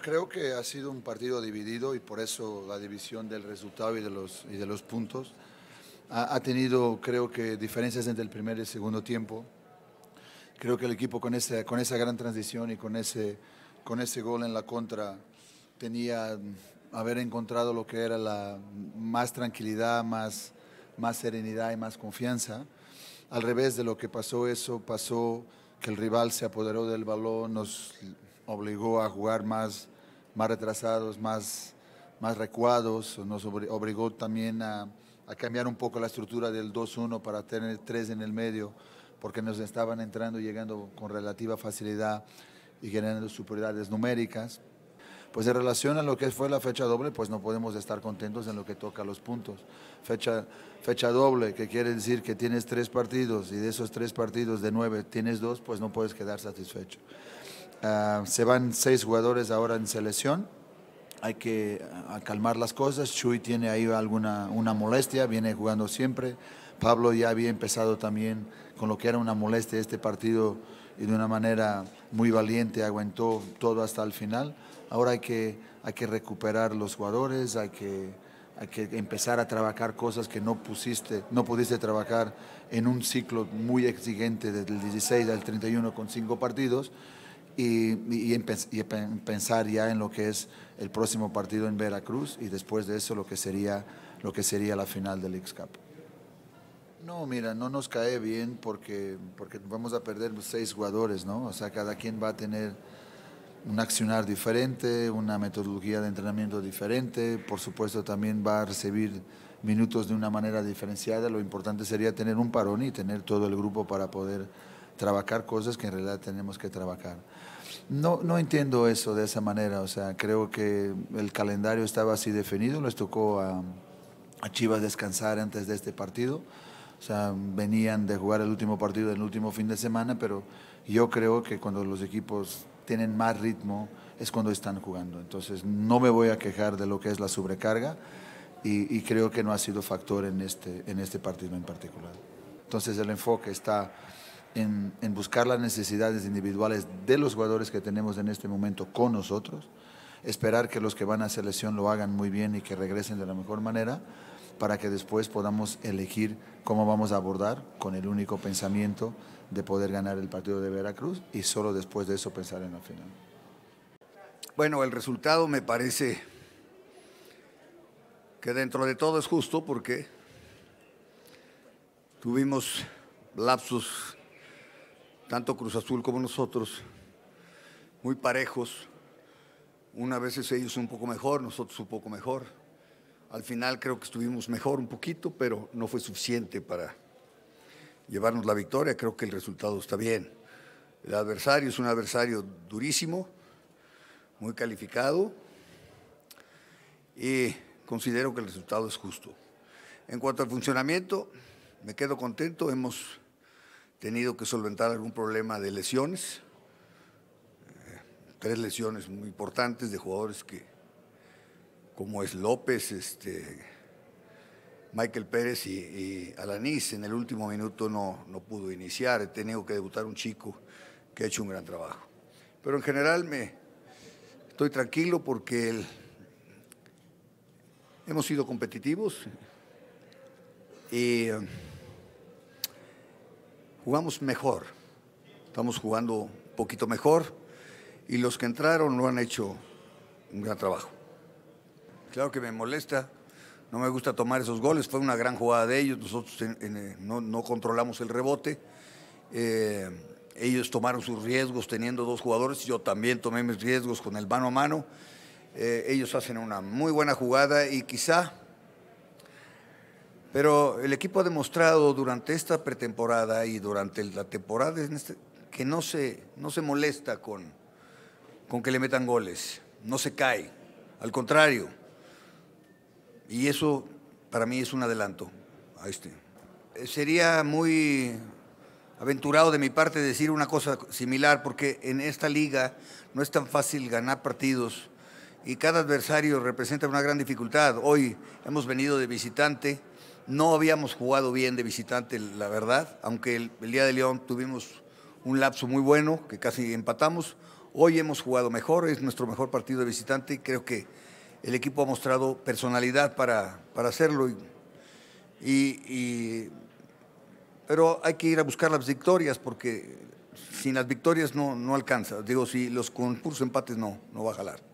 creo que ha sido un partido dividido y por eso la división del resultado y de los, y de los puntos. Ha, tenido, creo que, diferencias entre el primer y segundo tiempo. Creo que el equipo con, ese, con esa gran transición y con ese, con ese gol en la contra tenía haber encontrado lo que era la más tranquilidad, más, más serenidad y más confianza. Al revés de lo que pasó eso, pasó que el rival se apoderó del balón, nos obligó a jugar más más retrasados, más, más recuados, nos obligó también a, cambiar un poco la estructura del 2-1 para tener tres en el medio, porque nos estaban entrando y llegando con relativa facilidad y generando superioridades numéricas. Pues en relación a lo que fue la fecha doble, pues no podemos estar contentos en lo que toca los puntos. Fecha, fecha doble, que quiere decir que tienes tres partidos y de esos tres partidos de nueve tienes dos, pues no puedes quedar satisfecho. Ah, se van seis jugadores ahora en selección. Hay que ah, calmar las cosas. Chuy tiene ahí alguna una molestia, viene jugando siempre. Pablo ya había empezado también con lo que era una molestia este partido y de una manera muy valiente aguantó todo hasta el final. Ahora hay que, hay que recuperar los jugadores, hay que, empezar a trabajar cosas que no, pusiste, no pudiste trabajar en un ciclo muy exigente desde el 16 al 31 con cinco partidos y, pensar ya en lo que es el próximo partido en Veracruz y después de eso lo que sería, lo que sería la final del X-Cup. No, mira, no nos cae bien porque, porque vamos a perder seis jugadores, ¿no? O sea, cada quien va a tener un accionar diferente, una metodología de entrenamiento diferente, por supuesto también va a recibir minutos de una manera diferenciada, lo importante sería tener un parón y tener todo el grupo para poder trabajar cosas que en realidad tenemos que trabajar. No, no entiendo eso de esa manera, o sea, creo que el calendario estaba así definido, les tocó a, a Chivas descansar antes de este partido, o sea, venían de jugar el último partido del último fin de semana, pero yo creo que cuando los equipos tienen más ritmo es cuando están jugando, entonces no me voy a quejar de lo que es la sobrecarga y, y creo que no ha sido factor en este, en este partido en particular. Entonces el enfoque está en, buscar las necesidades individuales de los jugadores que tenemos en este momento con nosotros, esperar que los que van a selección lo hagan muy bien y que regresen de la mejor manera para que después podamos elegir cómo vamos a abordar con el único pensamiento de poder ganar el partido de Veracruz y solo después de eso pensar en la final. Bueno, el resultado me parece que dentro de todo es justo porque tuvimos lapsos tanto Cruz Azul como nosotros, muy parejos. Una vez ellos un poco mejor, nosotros un poco mejor. Al final creo que estuvimos mejor un poquito, pero no fue suficiente para llevarnos la victoria. Creo que el resultado está bien. El adversario es un adversario durísimo, muy calificado y considero que el resultado es justo. En cuanto al funcionamiento, me quedo contento. Hemos tenido que solventar algún problema de lesiones, eh, tres lesiones muy importantes de jugadores que, como es López, este, Michael Pérez y, Alaniz. en el último minuto no, no pudo iniciar, he tenido que debutar un chico que ha hecho un gran trabajo. Pero en general me estoy tranquilo porque hemos sido competitivos y... Eh, jugamos mejor, estamos jugando un poquito mejor y los que entraron no han hecho un gran trabajo. Claro que me molesta, no me gusta tomar esos goles, fue una gran jugada de ellos, nosotros eh, no, controlamos el rebote, eh, ellos tomaron sus riesgos teniendo dos jugadores, yo también tomé mis riesgos con el mano a mano, eh, ellos hacen una muy buena jugada y quizá pero el equipo ha demostrado durante esta pretemporada y durante la temporada este, que no se, no se molesta con, con que le metan goles, no se cae, al contrario. Y eso para mí es un adelanto a este. Eh, sería muy aventurado de mi parte decir una cosa similar, porque en esta liga no es tan fácil ganar partidos y cada adversario representa una gran dificultad. Hoy hemos venido de visitante no habíamos jugado bien de visitante, la verdad, aunque el, día de León tuvimos un lapso muy bueno, que casi empatamos. Hoy hemos jugado mejor, es nuestro mejor partido de visitante y creo que el equipo ha mostrado personalidad para, para hacerlo. pero hay que ir a buscar las victorias porque sin las victorias no, no alcanza. Digo, si los concursos empates no, no va a jalar.